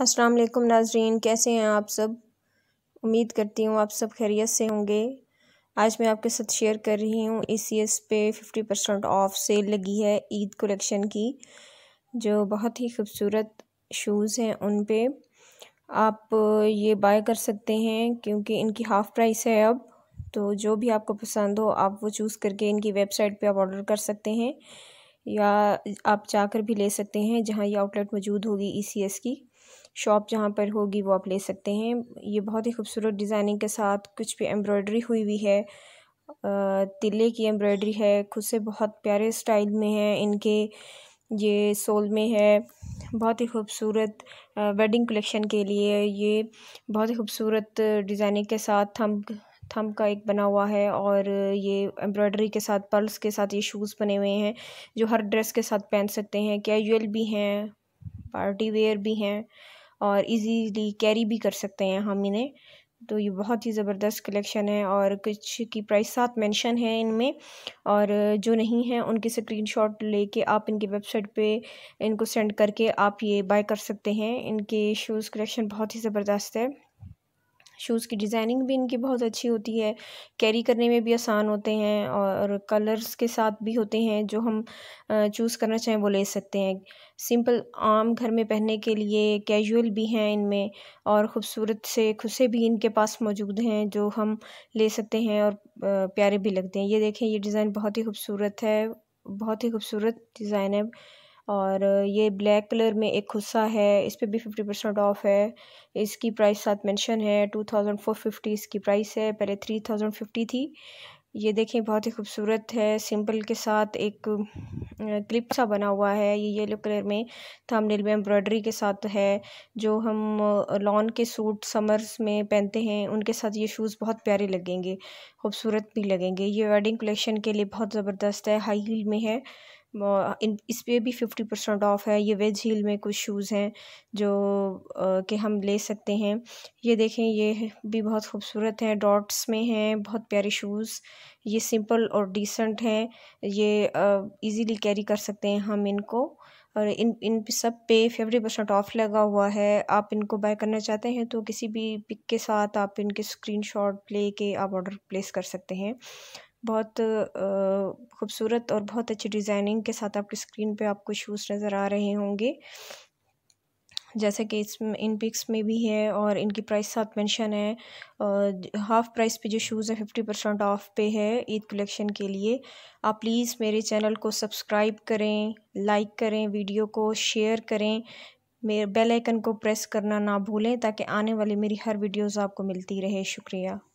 अस्सलाम वालेकुम नाजरीन कैसे हैं आप सब उम्मीद करती हूँ आप सब खैरियत से होंगे आज मैं आपके साथ शेयर कर रही हूँ ई सी एस पे फिफ्टी परसेंट ऑफ सेल लगी है ईद कलेक्शन की जो बहुत ही खूबसूरत शूज़ हैं उन पे आप ये बाय कर सकते हैं क्योंकि इनकी हाफ़ प्राइस है अब तो जो भी आपको पसंद हो आप वो चूज़ करके इनकी वेबसाइट पे आप ऑर्डर कर सकते हैं या आप जाकर भी ले सकते हैं जहाँ ये आउटलेट मौजूद होगी ईसीएस e की शॉप जहाँ पर होगी वो आप ले सकते हैं ये बहुत ही खूबसूरत डिज़ाइनिंग के साथ कुछ भी एम्ब्रॉयडरी हुई हुई है तिले की एम्ब्रॉयडरी है खुद से बहुत प्यारे स्टाइल में है इनके ये सोल में है बहुत ही खूबसूरत वेडिंग कलेक्शन के लिए ये बहुत ही खूबसूरत डिज़ाइनिंग के साथ हम थंब का एक बना हुआ है और ये एम्ब्रॉयडरी के साथ पर्ल्स के साथ ये शूज़ बने हुए हैं जो हर ड्रेस के साथ पहन सकते हैं कैजुअल भी हैं पार्टी वेयर भी हैं और इजीली कैरी भी कर सकते हैं हम इन्हें तो ये बहुत ही ज़बरदस्त कलेक्शन है और कुछ की प्राइस साथ मेंशन है इनमें और जो नहीं है उनके स्क्रीनशॉट लेके आप इनकी वेबसाइट पे इनको सेंड करके आप ये बाय कर सकते हैं इनके शूज़ कलेक्शन बहुत ही ज़बरदस्त है शूज़ की डिज़ाइनिंग भी इनकी बहुत अच्छी होती है कैरी करने में भी आसान होते हैं और कलर्स के साथ भी होते हैं जो हम चूज़ करना चाहें वो ले सकते हैं सिंपल आम घर में पहनने के लिए कैजुअल भी हैं इनमें और ख़ूबसूरत से खुशे भी इनके पास मौजूद हैं जो हम ले सकते हैं और प्यारे भी लगते हैं ये देखें ये डिज़ाइन बहुत ही खूबसूरत है बहुत ही खूबसूरत डिज़ाइन है और ये ब्लैक कलर में एक खुस्सा है इस पर भी फिफ्टी परसेंट ऑफ है इसकी प्राइस साथ मेंशन है टू थाउजेंड फोर फिफ्टी इसकी प्राइस है पहले थ्री थाउजेंड फिफ्टी थी ये देखें बहुत ही खूबसूरत है सिंपल के साथ एक क्लिप सा बना हुआ है ये येलो कलर में थंबनेल में एम्ब्रॉयडरी के साथ है जो हम लॉन के सूट समर्स में पहनते हैं उनके साथ ये शूज़ बहुत प्यारे लगेंगे खूबसूरत भी लगेंगे ये वेडिंग कलेक्शन के लिए बहुत ज़बरदस्त है हाई हील में है इस पर भी फिफ्टी परसेंट ऑफ़ है ये वेज हील में कुछ शूज़ हैं जो के हम ले सकते हैं ये देखें ये भी बहुत खूबसूरत है डॉट्स में हैं बहुत प्यारे शूज़ ये सिंपल और डिसेंट हैं ये इजीली कैरी कर सकते हैं हम इनको और इन इन सब पे फिफ्टी परसेंट ऑफ़ लगा हुआ है आप इनको बाय करना चाहते हैं तो किसी भी पिक के साथ आप इनके स्क्रीनशॉट लेके आप ऑर्डर प्लेस कर सकते हैं बहुत खूबसूरत और बहुत अच्छी डिज़ाइनिंग के साथ आपकी स्क्रीन पे आपको शूज़ नज़र आ रहे होंगे जैसे कि इस इन पिक्स में भी है और इनकी प्राइस साथ मेंशन है हाफ़ प्राइस पे जो शूज़ है फिफ्टी परसेंट ऑफ पे है ईद कलेक्शन के लिए आप प्लीज़ मेरे चैनल को सब्सक्राइब करें लाइक करें वीडियो को शेयर करें मेरे बेल आइकन को प्रेस करना ना भूलें ताकि आने वाली मेरी हर वीडियोज़ आपको मिलती रहे शुक्रिया